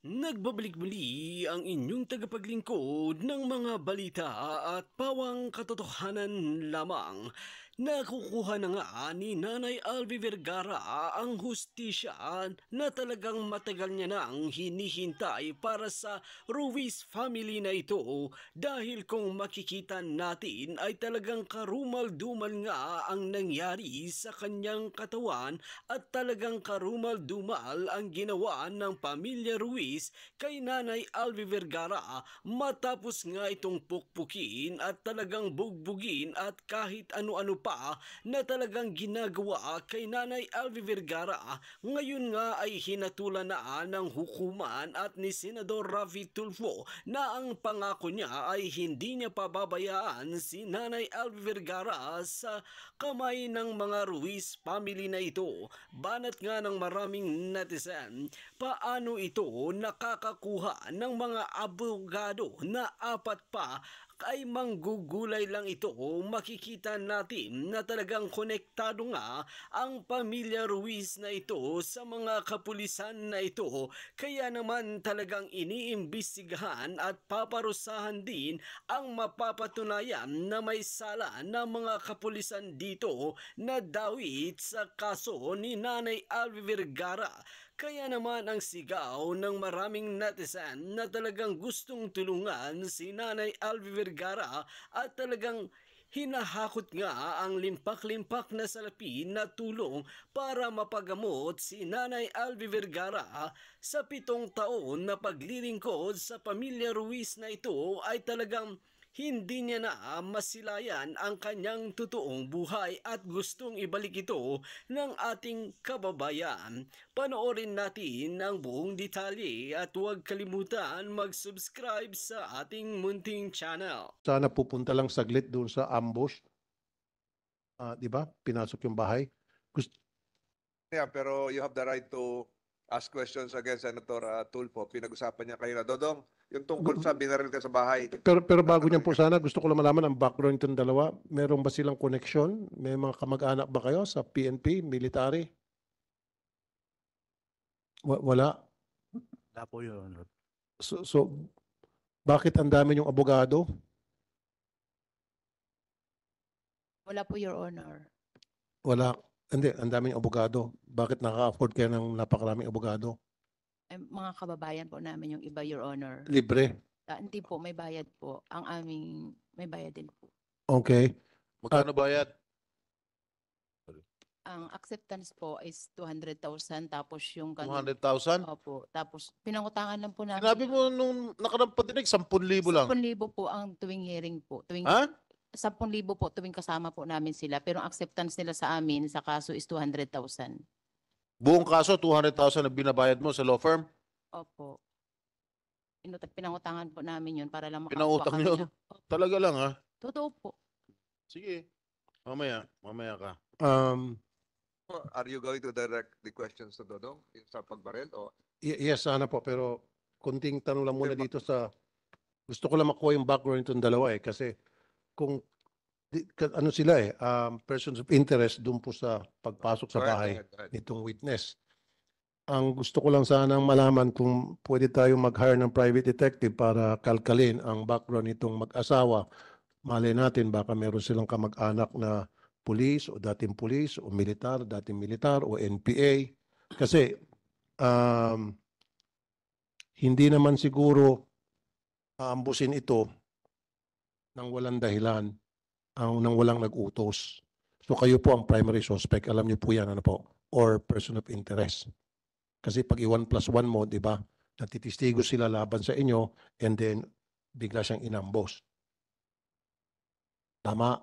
Nagbabalik muli ang inyong tagapaglingkod ng mga balita at pawang katotohanan lamang Nakukuha na nga ni Nanay Alvi Vergara ang hustisyaan na talagang matagal niya na ang hinihintay para sa Ruiz family na ito dahil kung makikita natin ay talagang karumal-dumal nga ang nangyari sa kanyang katawan at talagang karumal-dumal ang ginawa ng pamilya Ruiz kay Nanay Alvi Vergara matapos nga itong pukpukin at talagang bugbugin at kahit ano-ano pa na talagang ginagawa kay Nanay Alvi Vergara ngayon nga ay hinatulan na ng hukuman at ni Senador Ravi Tulfo na ang pangako niya ay hindi niya pababayaan si Nanay Alvi Vergara sa kamay ng mga Ruiz family na ito. Banat nga ng maraming netizen, paano ito nakakakuha ng mga abogado na apat pa ay manggugulay lang ito kung makikita natin na talagang konektado nga ang pamilya Ruiz na ito sa mga kapulisan na ito kaya naman talagang iniimbisigahan at paparusahan din ang mapapatunayan na may sala ng mga kapulisan dito na dawit sa kaso ni Nanay Alvi Vergara kaya naman ang sigaw ng maraming netizen na talagang gustong tulungan si Nanay Alvi Vergara at talagang hinahakot nga ang limpak-limpak na salapi na tulong para mapagamot si Nanay Alvi Vergara sa pitong taon na paglilingkod sa pamilya Ruiz na ito ay talagang hindi niya na masilayan ang kanyang totoong buhay at gustong ibalik ito ng ating kababayan. Panoorin natin ang buong detalye at huwag kalimutan mag-subscribe sa ating munting channel. Sana pupunta lang saglit doon sa ambush. Uh, 'di ba? Pinasok yung bahay. Gusto Yeah, pero you have the right to ask questions again, Senator uh, Tulfo. Pinag-usapan niya kanina. Dodong, yung tungkol sa binaril ka sa bahay. Pero, pero bago niyan po sana, gusto ko lang malaman ang background itong dalawa. Meron ba silang connection? May mga kamag-anak ba kayo sa PNP, military? Wa- wala. Wala po yun. So, so bakit ang dami niyong abogado? Wala po, Your Honor. Wala. Hindi, ang daming abogado. Bakit nakaka-afford kayo ng napakaraming abogado? Eh, mga kababayan po namin yung iba, Your Honor. Libre. Ah, hindi po, may bayad po. Ang aming, may bayad din po. Okay. Magkano bayad? Ang acceptance po is 200,000 tapos yung 200,000? Opo. Tapos pinangutangan lang po namin. Sinabi mo nung nakarang patinig, 10,000 lang. 10,000 po ang tuwing hearing po. Tuwing Ha? 10,000 po tuwing kasama po namin sila. Pero ang acceptance nila sa amin sa kaso is 200,000. Buong kaso, 200,000 na binabayad mo sa law firm? Opo. Pinutag, pinangutangan po namin yun para lang makakuha Pinautang kami. yun? ng- Talaga lang ha? Totoo po. Sige. Mamaya, mamaya ka. Um, Are you going to direct the questions to Dodong yung sa pagbaril o y- yes, sana po, pero kunting tanong lang muna dito sa, gusto ko lang makuha yung background itong dalawa eh, kasi kung di- ano sila eh, um, persons of interest doon po sa pagpasok sa bahay nitong witness. Ang gusto ko lang sanang malaman kung pwede tayo mag-hire ng private detective para kalkalin ang background nitong mag-asawa. Malay natin baka meron silang kamag-anak na police o dating police o militar, dating militar o NPA. Kasi um, hindi naman siguro aambusin ito ng walang dahilan, ang ah, nang walang nag-utos. So kayo po ang primary suspect, alam niyo po yan, ano po, or person of interest. Kasi pag i-1 plus 1 mo, di ba, natitistigo sila laban sa inyo and then bigla siyang inambos. Tama.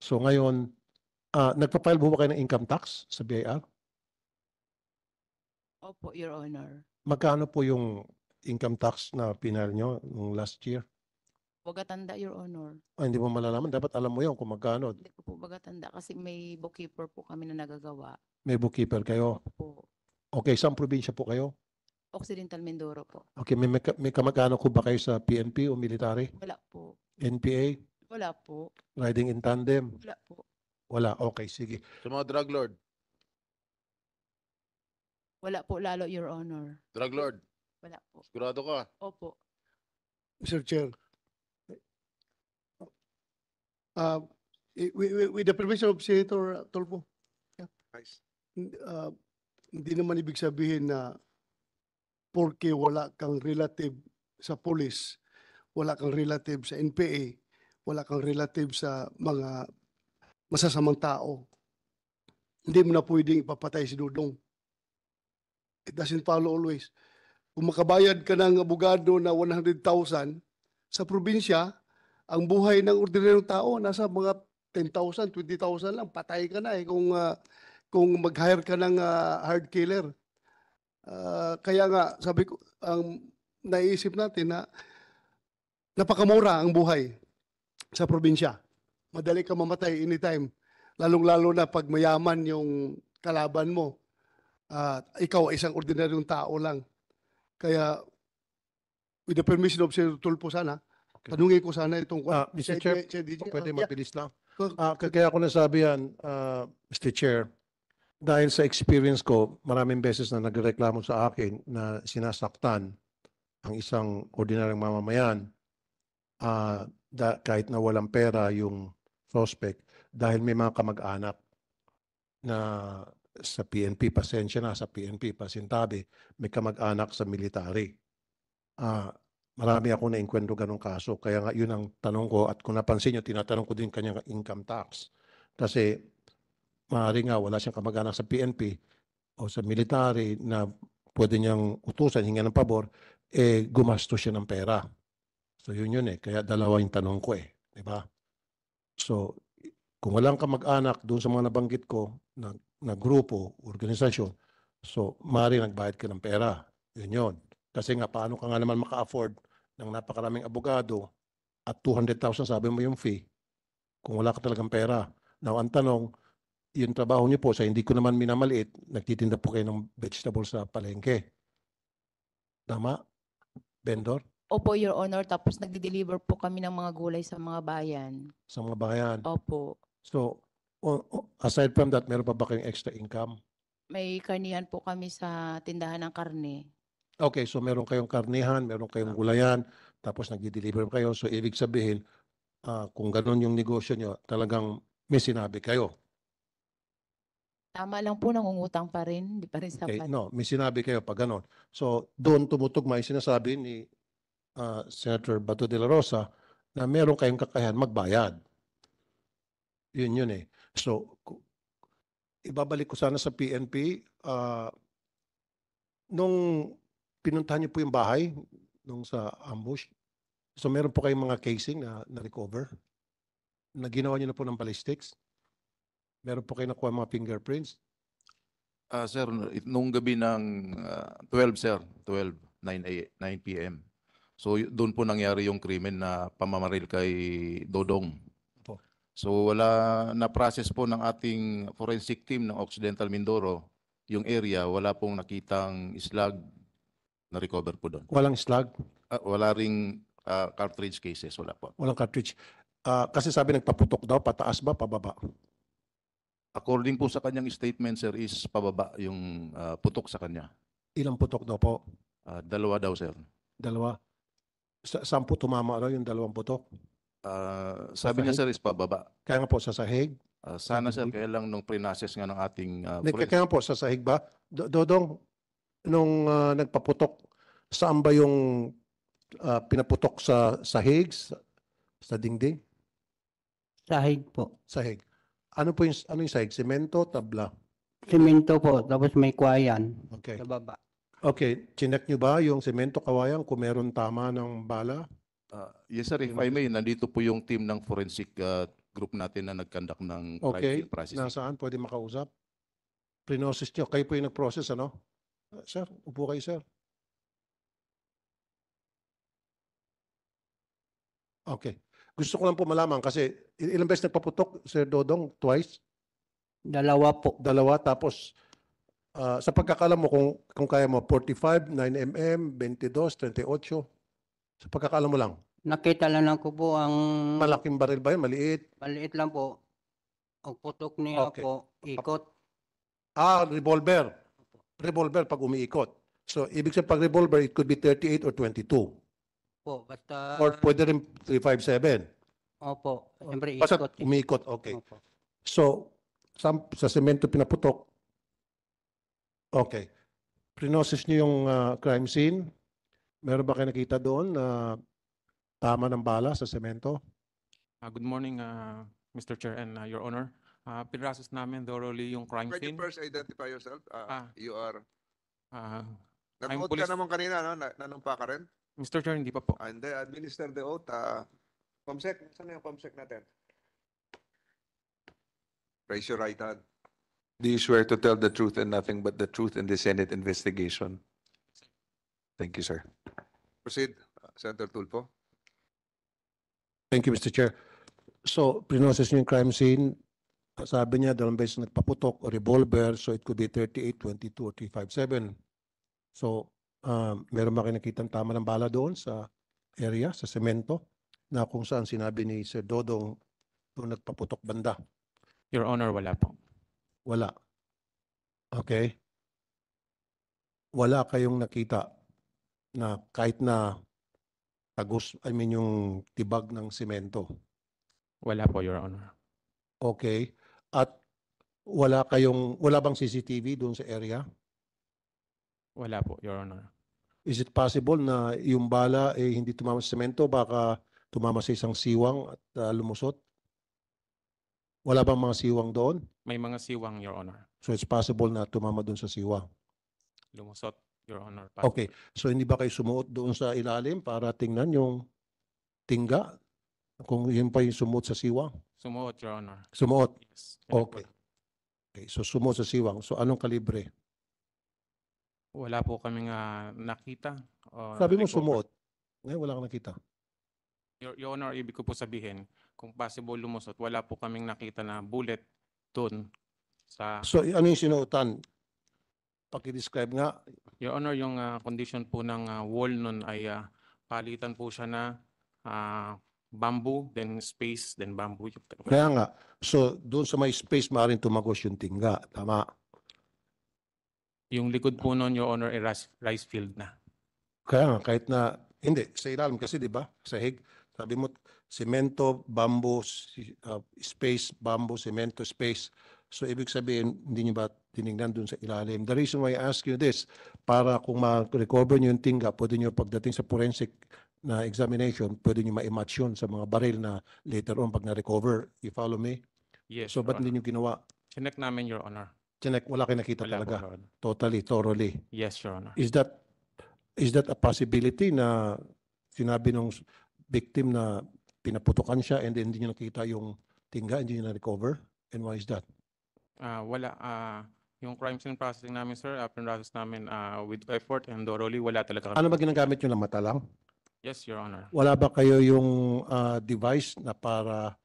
So ngayon, uh, nagpa-file po ba kayo ng income tax sa BIR? Opo, Your Honor. Magkano po yung income tax na pinal nyo nung last year? bagatanda, Your Honor. Ah, hindi mo malalaman. Dapat alam mo yun kung magkano. Hindi ko po bagatanda kasi may bookkeeper po kami na nagagawa. May bookkeeper kayo. Po. Okay, saan probinsya po kayo? Occidental Mindoro po. Okay, may, may, may kamag-anak ko ba kayo sa PNP o military? Wala po. NPA? Wala po. Riding in tandem? Wala po. Wala. Okay, sige. Sa mga drug lord, Wala po lalo, Your Honor. drug lord, Wala po. sigurado ka. Opo. Mr. Chair, uh, i- with the permission of Senator Tolpo, Nice. n- uh, hindi naman ibig sabihin na porque wala kang relative sa police, wala kang relative sa NPA, wala kang relative sa mga masasamang tao, hindi mo na pwedeng ipapatay si Dudong. It doesn't follow always. Kung makabayad ka ng abogado na 100,000 sa probinsya, ang buhay ng ordinaryong tao nasa mga 10,000, 20,000 lang, patay ka na eh kung uh, kung mag-hire ka ng uh, hard killer. Uh, kaya nga sabi ko ang naisip natin na napakamura ang buhay sa probinsya. Madali ka mamatay anytime, lalong-lalo na pag mayaman yung kalaban mo. Uh, ikaw ay isang ordinaryong tao lang. Kaya with the permission of Sir Tulpo sana, Okay. Tanungin ko sana itong... Ah, Mr. Chair, pwede mabilis lang. Ah, kaya ko nasabi yan, uh, ah, Mr. Chair, dahil sa experience ko, maraming beses na nagreklamo sa akin na sinasaktan ang isang ordinaryong mamamayan uh, da, kahit na walang pera yung prospect dahil may mga kamag-anak na sa PNP, pasensya na sa PNP, pasintabi, may kamag-anak sa military. Uh, marami ako na inkwento ganong kaso. Kaya nga yun ang tanong ko at kung napansin nyo, tinatanong ko din kanyang income tax. Kasi maaari nga wala siyang kamag-anak sa PNP o sa military na pwede niyang utusan, hinga ng pabor, eh gumastos siya ng pera. So yun yun eh. Kaya dalawa yung tanong ko eh. ba? Diba? So kung walang kamag-anak doon sa mga nabanggit ko na, na grupo, organisasyon, so maaari nagbayad ka ng pera. Yun yun. Kasi nga, paano ka nga naman maka-afford ng napakaraming abogado at 200,000 sabi mo yung fee kung wala ka talagang pera. Now, ang tanong, yung trabaho niyo po, sa hindi ko naman minamaliit, nagtitinda po kayo ng vegetables sa palengke. Tama? Vendor? Opo, Your Honor. Tapos nagde-deliver po kami ng mga gulay sa mga bayan. Sa mga bayan? Opo. So, aside from that, meron pa ba kayong extra income? May karnihan po kami sa tindahan ng karne. Okay, so meron kayong karnihan, meron kayong gulayan, tapos nag-deliver kayo. So ibig sabihin, ah, kung ganun yung negosyo nyo, talagang may sinabi kayo. Tama lang po, nangungutang pa rin. Di pa rin sapat. Okay, no, may sinabi kayo pag ganun. So doon tumutugma yung sinasabi ni ah, Senator Bato de la Rosa na meron kayong kakayahan magbayad. Yun yun eh. So, ibabalik ko sana sa PNP. ah, nung pinuntahan niyo po yung bahay nung sa ambush? So meron po kayong mga casing na na-recover? Na ginawa niyo na po ng ballistics? Meron po kayo nakuha mga fingerprints? Ah, sir, nung gabi ng ah, 12, sir, 12, 9, 9 p.m. So doon po nangyari yung krimen na pamamaril kay Dodong. Opo. So wala na process po ng ating forensic team ng Occidental Mindoro yung area, wala pong nakitang slug na-recover po doon. Walang slug, Ah, wala ring ah, cartridge cases, wala po. walang cartridge. Ah, kasi sabi nagpaputok daw, pataas ba, pababa? According po sa kanyang statement, sir, is pababa yung ah, putok sa kanya. Ilang putok daw po? Ah, dalawa daw, sir. Dalawa. Sa, saan po tumama daw yung dalawang putok? Ah, sabi niya, sir, is pababa. Kaya nga po sa sahig. Ah, sana, sir, kaya lang nung pre-process nga ng ating ah, Kaya nga po sa sahig ba? Dodong, nung uh, nagpaputok, saan ba yung uh, pinaputok sa sahig, sa, sa dingding? Sahig po. Sahig. Ano po yung, ano yung sahig? Semento, tabla? Semento po, tapos may kwayan Okay. sa baba. Okay, chinek nyo ba yung semento kawayan kung meron tama ng bala? Uh, yes sir, if I may, nandito po yung team ng forensic uh, group natin na nagkandak ng crime Okay, scene Okay, nasaan? Pwede makausap? Prinosis nyo. Kayo po yung nag-process, ano? Ah, sir, upo kayo, sir. Okay. Gusto ko lang po malaman kasi ilang beses nagpaputok, Sir Dodong? Twice? Dalawa po. Dalawa, tapos ah, sa pagkakalam mo kung, kung kaya mo, 45, 9mm, 22, 38, sa pagkakalam mo lang. Nakita lang lang ko po ang Malaking baril ba yun? Maliit? maliit lang po. Ang putok niya Okay. po, ikot. Ah, revolver revolver pag umiikot. So, ibig sabihin pag revolver, it could be 38 or 22. Po, but... Uh, or pwede rin 357. Opo. Siyempre, Basta ikot. Eh. umiikot, okay. Opo. So, sa, sa semento pinaputok, okay. Prinosis niyo yung ah, crime scene. Meron ba kayo nakita doon na tama ng bala sa semento? Uh, Good morning, uh, Mr. Chair and uh, Your Honor. Ah, pinrasos namin thoroughly yung crime Can you scene. first identify yourself? Uh, Ah. You are... Ah, Nag-oath ka police- naman kanina, no? nanumpa ka rin? Mr. Chair, hindi pa po. And ah, hindi, administer the oath. ah. Pamsek, saan na yung pamsek natin? Raise your right hand. Do you swear to tell the truth and nothing but the truth in the Senate investigation? Thank you, sir. Proceed, ah, Senator Tulfo. Thank you, Mr. Chair. So, prinosis niyo yung crime scene, sabi niya dalawang beses nagpaputok o revolver, so it could be 38, 22, or 357. So, um, meron ba nakitang tama ng bala doon sa area, sa semento, na kung saan sinabi ni Sir Dodong doon nagpaputok banda? Your Honor, wala po. Wala. Okay. Wala kayong nakita na kahit na tagos, I mean yung tibag ng semento. Wala po, Your Honor. Okay. At wala kayong, wala bang CCTV doon sa area? Wala po, Your Honor. Is it possible na yung bala eh, hindi tumama sa semento, baka tumama sa isang siwang at ah, lumusot? Wala bang mga siwang doon? May mga siwang, Your Honor. So it's possible na tumama doon sa siwang. Lumusot, Your Honor. pa- Okay, so hindi ba kayo sumuot doon sa ilalim para tingnan yung tingga? Kung yun pa yung sumuot sa siwang? Sumuot, Your Honor. Sumuot? Yes. Okay. Okay, so sumuot sa siwang. So anong kalibre? Wala po kaming ah, nakita. or Sabi mo sumuot. Ngayon wala kang nakita. Your, Your Honor, ibig ko po sabihin, kung possible lumusot, wala po kaming nakita na bullet doon sa So i- ano yung sinuotan? Paki-describe nga. Your Honor, yung ah, condition po ng ah, wall noon ay ah, palitan po siya na ah, bamboo, then space, then bamboo. Kaya nga, so doon sa may space maaaring tumagos yung tingga. Tama. Yung likod po noon, Your Honor, ay rice, rice field na. Kaya nga, kahit na, hindi, sa ilalim kasi, di ba, sa hig, sabi mo, semento, bamboo, uh, space, bamboo, semento, space. So, ibig sabihin, hindi nyo ba tinignan doon sa ilalim? The reason why I ask you this, para kung ma-recover nyo yung tingga, pwede nyo pagdating sa forensic na examination, pwede nyo ma-match yun sa mga baril na later on pag na-recover. You follow me? Yes, So, Your ba't Honor. hindi nyo ginawa? Chinek namin, Your Honor. Chinek, wala kayo nakita Wala talaga. Your Totally, thoroughly. Yes, Your Honor. Is that, is that a possibility na sinabi nung victim na pinaputukan siya and then hindi nyo nakita yung tinga, hindi nyo na-recover? And why is that? Ah, wala, ah, yung crime scene processing namin, sir, ah, pinrocess namin uh, with effort and thoroughly, wala talaga. Ano ba ginagamit nyo lang mata lang? Yes, Your Honor. Wala ba kayo yung ah, device na para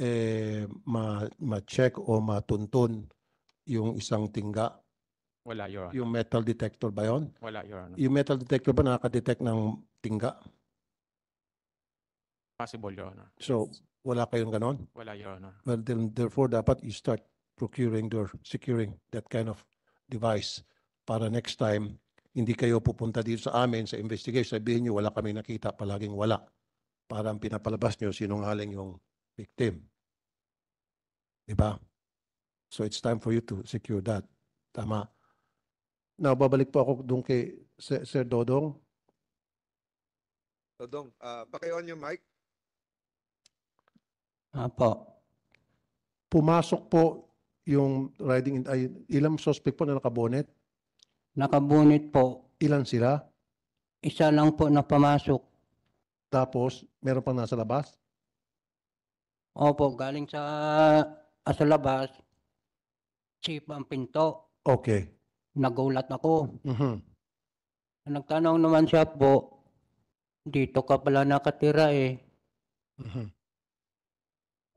eh, ma- ma-check o matuntun yung isang tingga? Wala, Your Honor. Yung metal detector ba yon? Wala, Your Honor. Yung metal detector ba nakaka-detect ng tingga? Possible, Your Honor. So, wala kayong ganon? Wala, Your Honor. Well, then therefore, dapat you start procuring or securing that kind of device para next time hindi kayo pupunta dito sa amin sa investigation, sabihin nyo wala kami nakita, palaging wala. Parang pinapalabas nyo sinungaling yung victim. Diba? So it's time for you to secure that. Tama. Now, babalik po ako doon kay Sir, Dodong. Dodong, uh, ah, paki-on yung mic. Apo. Pumasok po yung riding, in, ay, ilang suspect po na nakabonet? Nakabunit po. Ilan sila? Isa lang po na pamasok. Tapos, meron pang nasa labas? Opo, galing sa, ah, labas, chip ang pinto. Okay. Nagulat ako. Mhm. Nagtanong naman siya po, dito ka pala nakatira eh. Mhm.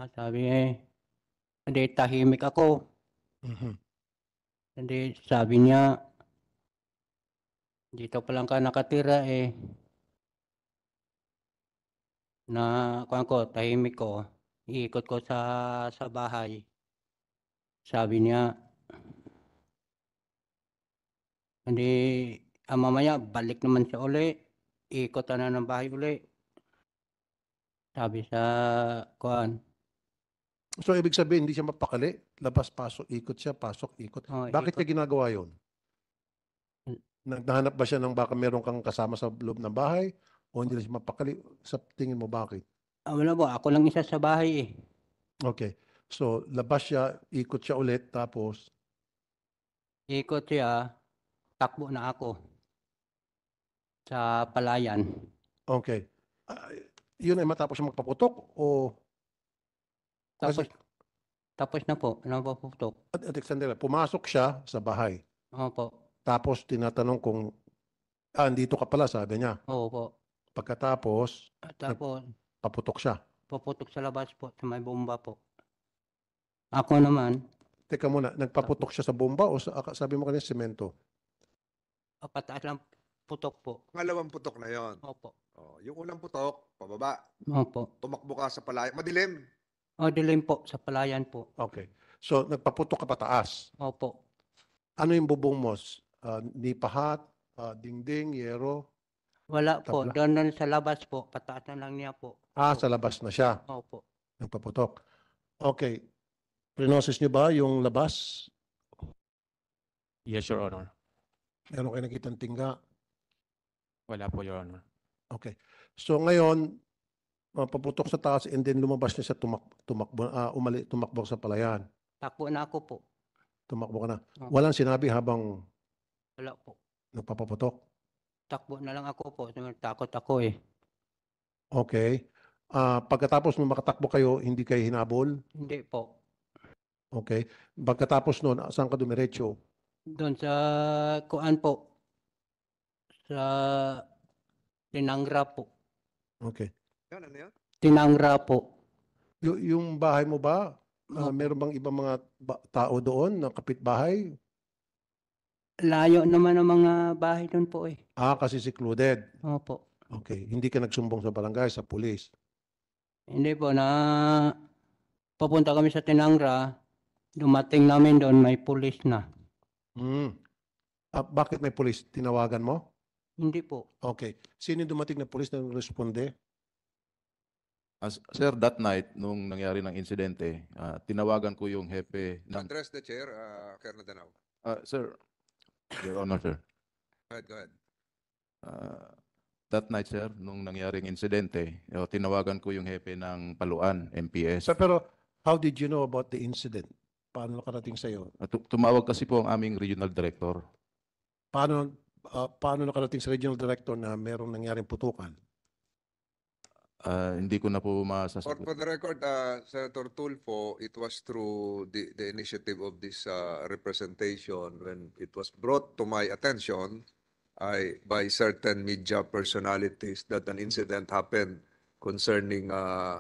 Ah, Sabi niya eh, hindi tahimik ako. Mhm. Hindi, sabi niya, dito pa lang ka nakatira eh. Na kuan ko, tahimik ko. Iikot ko sa sa bahay. Sabi niya, hindi, ah, mamaya balik naman siya uli. Iikot na ng bahay uli. Sabi sa kuan. So, ibig sabihin, hindi siya mapakali. Labas, pasok, ikot siya, pasok, ikot. Oh, Bakit ikot. niya ginagawa yon Naghahanap ba siya ng baka meron kang kasama sa loob ng bahay? O hindi na siya mapakali? Sa tingin mo bakit? Ah, wala ba? ako lang isa sa bahay eh. Okay. So, labas siya, ikot siya ulit, tapos, Ikot siya, takbo na ako sa palayan. okay. Ah, yun ay matapos siya magpaputok o Tapos, Kasi- tapos na po, na ano napaputok. at, at sandali, pumasok siya sa bahay. Opo. Tapos tinatanong kung, ah, andito ka pala, sabi niya. Oo po. Pagkatapos, At tapos, paputok siya. puputok sa labas po, sa may bomba po. Ako naman, Teka muna, nagpaputok siya sa bomba o sa, sabi mo kanina semento? pataas lang putok po. Pangalawang putok na yon. Opo. Oh, yung unang putok, pababa, Opo. tumakbo ka sa palayan. Madilim. O, dilim po, sa palayan po. Okay. So, nagpaputok ka pataas. Opo. Ano yung bubong mo? S- Ah, ni pahat, ah, Dingding, Yero. Wala po. Tabla. Doon, doon sa labas po. Pataas na lang niya po. Ah, sa labas na siya. Opo. Nagpaputok. Okay. Prinosis niyo ba yung labas? Yes, Your Honor. Meron kayo nakitang tingga? Wala po, Your Honor. Okay. So ngayon, mapaputok sa taas and then lumabas niya sa tumak tumakbo, ah, umali, tumakbo sa palayan. Takbo na ako po. Tumakbo ka na. Opo. Walang sinabi habang wala po. Nagpapaputok? Takbo na lang ako po. Takot ako eh. Okay. Ah, pagkatapos nung makatakbo kayo, hindi kayo hinabol? Hindi po. Okay. Pagkatapos noon, saan ka dumiretso? Doon sa kuan po. Sa Tinangra po. Okay. Yun, ano yun? Tinangra po. Y- yung bahay mo ba, ah, meron bang ibang mga ba- tao doon na kapitbahay? Layo naman ang mga bahay doon po eh. Ah, kasi secluded. Opo. Okay. Hindi ka nagsumbong sa barangay, sa pulis. Hindi po, na papunta kami sa Tinangra, dumating namin doon, may pulis na. Hmm. Ah, bakit may pulis? Tinawagan mo? Hindi po. Okay. Sino dumating na pulis na responde? As, sir, that night, nung nangyari ng insidente, ah, tinawagan ko yung hepe. ng... Address the chair, uh, Colonel Danao. ah, sir, Your Honor, sir. Go ahead, go ahead. Uh, that night, sir, nung nangyaring insidente, eh, tinawagan ko yung hepe ng Paluan, MPS. Sir, pero how did you know about the incident? Paano nakarating sa'yo? Uh, tumawag kasi po ang aming regional director. Paano, uh, paano nakarating sa regional director na merong nangyaring putukan? Uh, hindi ko na po For, masasagot. for the record, uh, Senator Tulfo, it was through the, the initiative of this uh, representation when it was brought to my attention I, by certain media personalities that an incident happened concerning uh,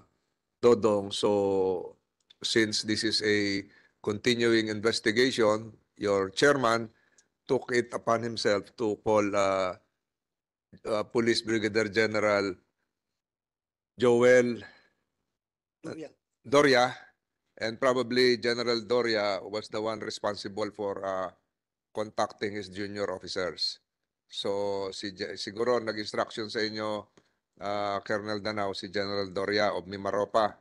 Dodong. So, since this is a continuing investigation, your chairman took it upon himself to call uh, uh, Police Brigadier General Joel Doria. Doria, and probably General Doria was the one responsible for uh, contacting his junior officers. So si siguro nag-instruction sa inyo uh, Colonel Danao si General Doria of Mimaropa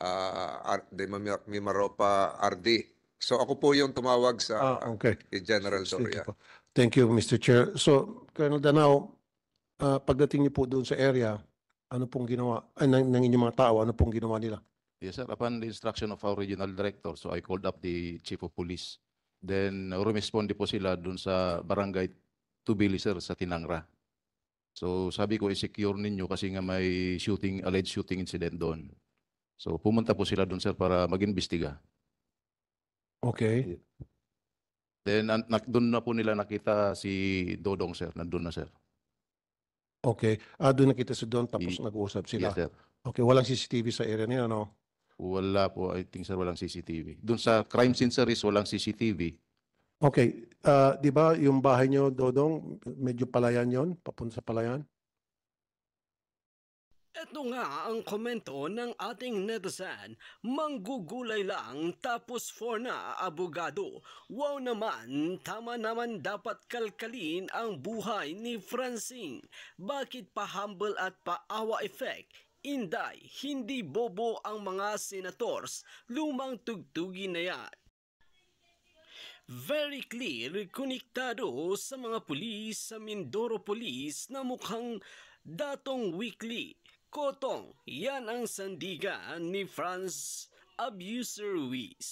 uh, de Mimaropa RD. So ako po yung tumawag sa ah, okay. kay General Thank Doria. You Thank you Mr. Chair. So Colonel Danao uh, pagdating niyo po doon sa area ano pong ginawa ay, ng, ng inyong mga tao? Ano pong ginawa nila? Yes, sir. Upon the instruction of our regional director, so I called up the chief of police. Then, rumesponde po sila dun sa barangay Tubili, sir, sa Tinangra. So, sabi ko, i-secure ninyo kasi nga may shooting, alleged shooting incident doon. So, pumunta po sila doon, sir, para mag-imbestiga. Okay. Then, an- doon na po nila nakita si Dodong, sir. Nandun na, sir. Okay. Ah, doon nakita si Don tapos Y- nag-uusap sila. Yes, sir. Okay, walang CCTV sa area niya, no? Wala po, I think sir, walang CCTV. Doon sa crime scene sir is walang CCTV. Okay, ah, di ba yung bahay niyo, Dodong, medyo palayan yon, papunta sa palayan? Ito nga ang komento ng ating netizen, manggugulay lang tapos for na abogado. Wow naman, tama naman dapat kalkalin ang buhay ni Francine. Bakit pa humble at paawa effect? Inday, hindi bobo ang mga senators, lumang tugtugi na yan very clear konektado sa mga pulis sa Mindoro Police na mukhang datong weekly Kotong, yan ang sandigan ni Franz Abuser Wies.